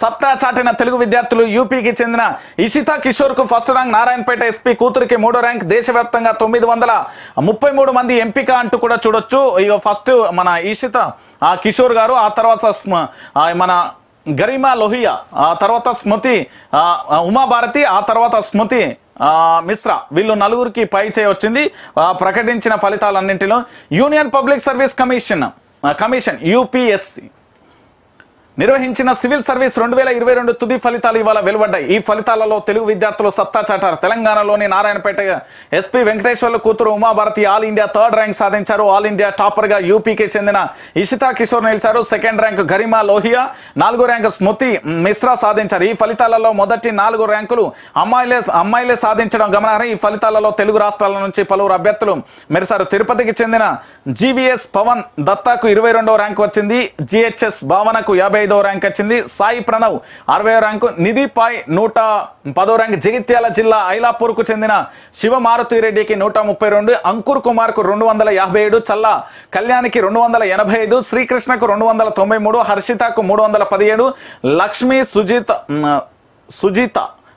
సత్తా చాటిన తెలుగు విద్యార్థులు యూపీకి చెందిన ఇషిత కిషోర్ కు ఫస్ట్ ర్యాంక్ నారాయణపేట ఎస్పీ కూతురికి మూడో ర్యాంక్ దేశవ్యాప్తంగా తొమ్మిది వందల ముప్పై మూడు మంది ఎంపిక అంటూ కూడా చూడొచ్చు ఇక ఫస్ట్ మన ఇషిత కిషోర్ గారు ఆ తర్వాత మన గరిమా లోహియా ఆ తర్వాత స్మృతి ఉమాభారతి ఆ తర్వాత స్మృతి మిశ్రా వీళ్ళు నలుగురికి పై చేయొచ్చింది ప్రకటించిన ఫలితాలన్నింటిలో union public service commission commission UPSC నిర్వహించిన సివిల్ సర్వీస్ రెండు వేల ఇరవై రెండు తుది ఫలితాలు ఇవాళ వెలువడ్డాయి ఈ ఫలితాలలో తెలుగు విద్యార్థులు సత్తా చాటారు తెలంగాణలోని నారాయణపేట ఎస్పీ వెంకటేశ్వర్ల కూతురు Umabharati all India third rank సాధించారు ఆల్ ఇండియా టాపర్ గా యూపీకి చెందిన ఇషితా కిషోర్ నిలిచారు సెకండ్ ర్యాంక్ గరిమా లోహియా నాలుగో ర్యాంక్ స్మృతి మిశ్రా సాధించారు ఈ ఫలితాలలో మొదటి నాలుగు ర్యాంకులు అమ్మాయిలే అమ్మాయిలే సాధించడం గమనార్హం ఈ ఫలితాలలో తెలుగు రాష్ట్రాల నుంచి పలువురు అభ్యర్థులు మెరిశారు తిరుపతికి చెందిన జీవీఎస్ పవన్ దత్తాకు ఇరవై ర్యాంక్ వచ్చింది జిహెచ్ఎస్ భావనకు యాభై ఐదవ ర్యాంక్ వచ్చింది సాయి ప్రణవ్ అరవై ర్యాంకు నిధి పాయ్ నూట పదో ర్యాంక్ జగిత్యాల జిల్లా ఐలాపూర్ కు చెందిన శివ మారుతి రెడ్డికి నూట ముప్పై రెండు అంకుర్ కుమార్ కు రెండు వందల యాభై ఏడు చల్ల కళ్యాణికి రెండు వందల ఎనభై ఐదు శ్రీకృష్ణకు రెండు వందల తొంభై మూడు హర్షితకు మూడు వందల పదిహేడు లక్ష్మి సుజిత్ సుజిత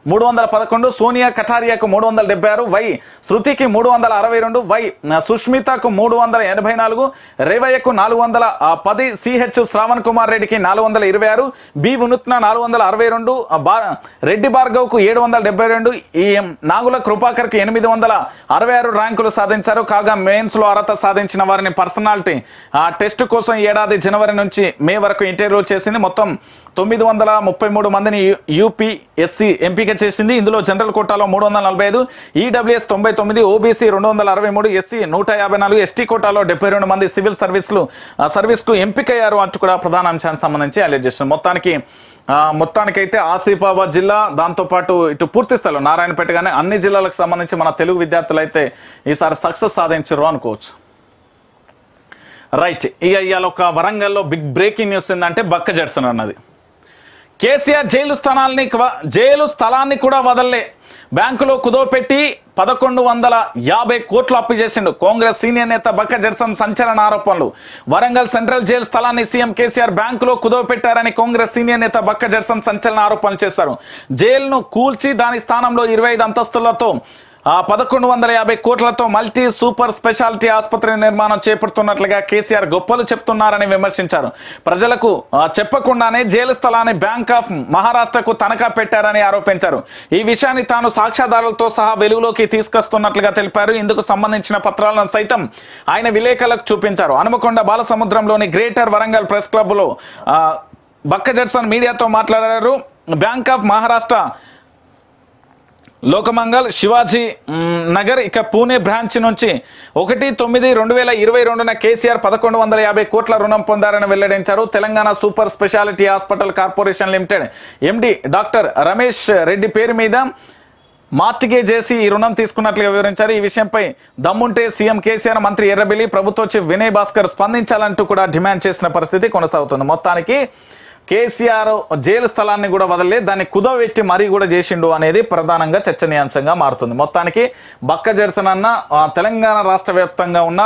మూడు వందల పదకొండు సోనియా కఠారియాకు మూడు వందల డెబ్బై ఆరు వై శృతికి మూడు వందల అరవై రెండు వై సుష్మితకు మూడు వందల ఎనభై నాలుగు రేవయ్యకు నాలుగు వందల పది సిహెచ్ శ్రావణ్ కుమార్ రెడ్డికి నాలుగు వందల ఇరవై ఆరు బి వినూత్న నాలుగు వందల అరవై రెండు రెడ్డి భార్గవ్కు ఏడు వందల డెబ్బై రెండు ఈ నాగుల కృపాకర్కి ఎనిమిది వందల అరవై ఆరు ర్యాంకులు సాధించారు కాగా మెయిన్స్లో అర్హత సాధించిన వారిని పర్సనాలిటీ టెస్ట్ కోసం ఏడాది జనవరి నుంచి మే వరకు ఇంటర్వ్యూ చేసింది మొత్తం తొమ్మిది వందల ముప్పై మూడు మందిని యూపీఎస్సీ ఎంపిక ఎన్నిక చేసింది ఇందులో జనరల్ కోటాలో మూడు వందల నలభై ఐదు ఈడబ్ల్యూఎస్ e తొంభై తొమ్మిది ఓబీసీ రెండు వందల అరవై మూడు ఎస్సీ e నూట యాభై నాలుగు ఎస్టీ కోటాలో డెబ్బై రెండు మంది సివిల్ సర్వీసులు సర్వీస్కు ఎంపికయ్యారు అంటూ కూడా ప్రధాన అంశానికి సంబంధించి హైలైట్ చేసింది మొత్తానికి మొత్తానికైతే ఆసిఫాబాద్ జిల్లా దాంతోపాటు ఇటు పూర్తి స్థలం నారాయణపేట కానీ అన్ని జిల్లాలకు సంబంధించి మన తెలుగు విద్యార్థులు అయితే ఈసారి సక్సెస్ సాధించరు అనుకోవచ్చు రైట్ ఇక ఇవాళ ఒక వరంగల్లో బిగ్ బ్రేకింగ్ న్యూస్ ఏంటంటే బక్క జడ్సన్ అన్నది కేసీఆర్ జైలు స్థలాన్ని జైలు స్థలాన్ని కూడా వదల్లే బ్యాంకులో కుదోపెట్టి పదకొండు వందల యాభై కోట్లు అప్పు చేసిండు కాంగ్రెస్ సీనియర్ నేత బక్క జడ్సన్ సంచలన ఆరోపణలు వరంగల్ సెంట్రల్ జైలు స్థలాన్ని సీఎం కేసీఆర్ బ్యాంకులో కుదవపెట్టారని కాంగ్రెస్ సీనియర్ నేత బక్క జడ్సన్ సంచలన ఆరోపణలు చేశారు జైలును కూల్చి దాని స్థానంలో ఇరవై అంతస్తులతో ఆ పదకొండు వందల యాభై కోట్లతో మల్టీ సూపర్ స్పెషాలిటీ ఆసుపత్రి నిర్మాణం చేపడుతున్నట్లుగా కేసీఆర్ గొప్పలు చెప్తున్నారని విమర్శించారు ప్రజలకు చెప్పకుండానే జైలు స్థలాన్ని బ్యాంక్ ఆఫ్ మహారాష్ట్రకు తనఖా పెట్టారని ఆరోపించారు ఈ విషయాన్ని తాను సాక్ష్యాధారులతో సహా వెలుగులోకి తీసుకొస్తున్నట్లుగా తెలిపారు ఇందుకు సంబంధించిన పత్రాలను సైతం ఆయన విలేకరులకు చూపించారు హనుమకొండ బాలసముద్రంలోని గ్రేటర్ వరంగల్ ప్రెస్ క్లబ్లో బక్క జడ్సన్ మీడియాతో మాట్లాడారు బ్యాంక్ ఆఫ్ మహారాష్ట్ర లోకమంగల్ శివాజీ నగర్ ఇక పూణే బ్రాంచ్ నుంచి ఒకటి తొమ్మిది రెండు వేల ఇరవై రెండున కేసీఆర్ పదకొండు వందల యాభై కోట్ల రుణం పొందారని వెల్లడించారు Telangana super speciality hospital corporation limited MD doctor Ramesh Reddy పేరు మీద మార్టిగే చేసి ఈ రుణం తీసుకున్నట్లుగా వివరించారు ఈ విషయంపై దమ్ముంటే సీఎం కేసీఆర్ మంత్రి ఎర్రబెల్లి ప్రభుత్వ చీఫ్ వినయ్ భాస్కర్ స్పందించాలంటూ కూడా డిమాండ్ చేసిన పరిస్థితి కొనసాగుతుంది మొత్తానికి కేసీఆర్ జైలు స్థలాన్ని కూడా వదలి దాన్ని కుదవెట్టి మరీ కూడా చేసిండు అనేది ప్రధానంగా చర్చనీయాంశంగా మారుతుంది మొత్తానికి బక్క జడ్సన్ అన్న తెలంగాణ రాష్ట్ర వ్యాప్తంగా ఉన్న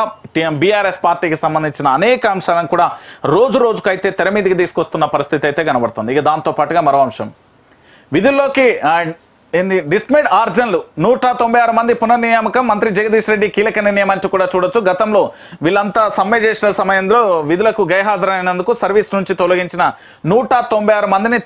బీఆర్ఎస్ పార్టీకి సంబంధించిన అనేక అంశాలను కూడా రోజు రోజుకైతే తెర మీదకి తీసుకొస్తున్న పరిస్థితి అయితే కనబడుతుంది ఇక దాంతో పాటుగా మరో అంశం విధుల్లోకి ఏంది డిస్మిడ్ ఆర్జన్లు నూట తొంభై ఆరు మంది పునర్నియామకం మంత్రి జగదీష్ రెడ్డి కీలక నిర్ణయం అంటూ కూడా చూడొచ్చు గతంలో వీళ్ళంతా సమ్మె చేసిన సమయంలో విధులకు గైహాజరైనందుకు సర్వీస్ నుంచి తొలగించిన నూట తొంభై ఆరు మందిని